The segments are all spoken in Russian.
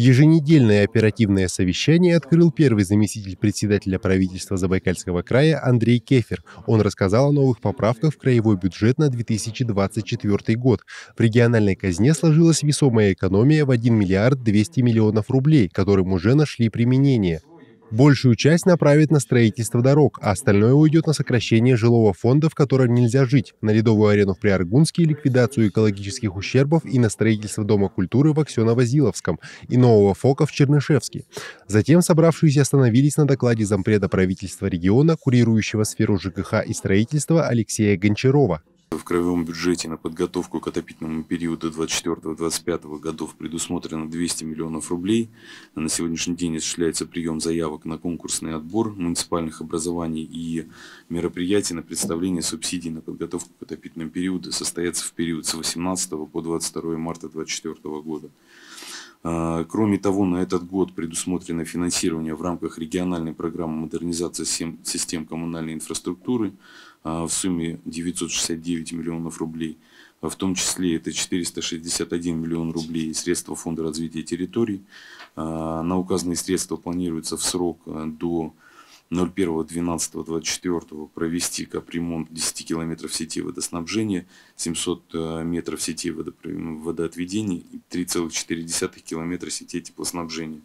Еженедельное оперативное совещание открыл первый заместитель председателя правительства Забайкальского края Андрей Кефер. Он рассказал о новых поправках в краевой бюджет на 2024 год. В региональной казне сложилась весомая экономия в 1 миллиард 200 миллионов рублей, которым уже нашли применение. Большую часть направит на строительство дорог, а остальное уйдет на сокращение жилого фонда, в котором нельзя жить, на ледовую арену в Приаргунске, ликвидацию экологических ущербов и на строительство Дома культуры в Аксеново-Зиловском и нового ФОКа в Чернышевске. Затем собравшиеся остановились на докладе зампреда правительства региона, курирующего сферу ЖКХ и строительства Алексея Гончарова. В краевом бюджете на подготовку к отопительному периоду 2024-2025 годов предусмотрено 200 миллионов рублей. На сегодняшний день осуществляется прием заявок на конкурсный отбор муниципальных образований и мероприятий на представление субсидий на подготовку к отопительному периоду состоится в период с 18 по 22 марта 2024 года. А, кроме того, на этот год предусмотрено финансирование в рамках региональной программы модернизации систем коммунальной инфраструктуры а, в сумме 969 миллионов рублей. В том числе это 461 миллион рублей средства Фонда развития территорий. А, на указанные средства планируется в срок э, до 01.12.24 провести капремонт 10 километров сети водоснабжения, 700 э, метров сети водоотведения и 3,4 километра сети теплоснабжения.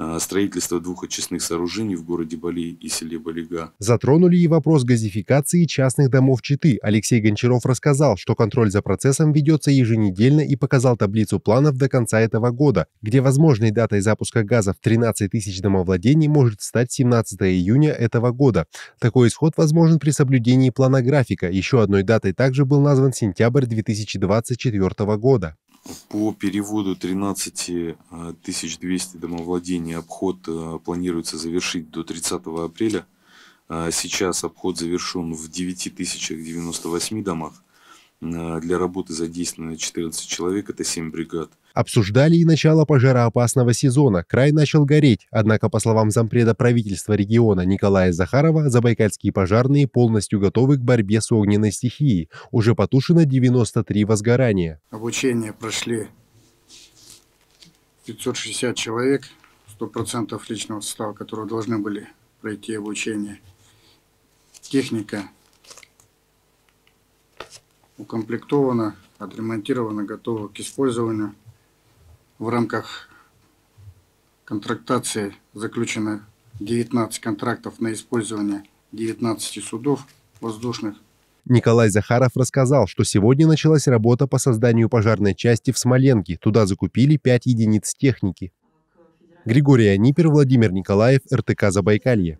Э, строительство двух очистных сооружений в городе Бали и селе Балига. Затронули и вопрос газификации частных домов Читы. Алексей Гончаров рассказал, что контроль за процессом ведется еженедельно и показал таблицу планов до конца этого года, где возможной датой запуска газа в 13 тысяч домовладений может стать 17 июня этого года. Такой исход возможен при соблюдении плана графика. Еще одной датой также был назван сентябрь 2024 года. По переводу 13 200 а, домовладений обход а, планируется завершить до 30 апреля. А, сейчас обход завершен в 9 098 домах. Э, для работы задействовано 14 человек, это 7 бригад. Обсуждали и начало пожароопасного сезона. Край начал гореть, однако, по словам зампреда правительства региона Николая Захарова, забайкальские пожарные полностью готовы к борьбе с огненной стихией. Уже потушено 93 возгорания. Обучение прошли 560 человек, 100% личного состава, которые должны были пройти обучение. Техника укомплектована, отремонтирована, готова к использованию в рамках контрактации заключено 19 контрактов на использование 19 судов воздушных. Николай Захаров рассказал, что сегодня началась работа по созданию пожарной части в Смоленке. Туда закупили 5 единиц техники. Григорий Анипер, Владимир Николаев, РТК «Забайкалье».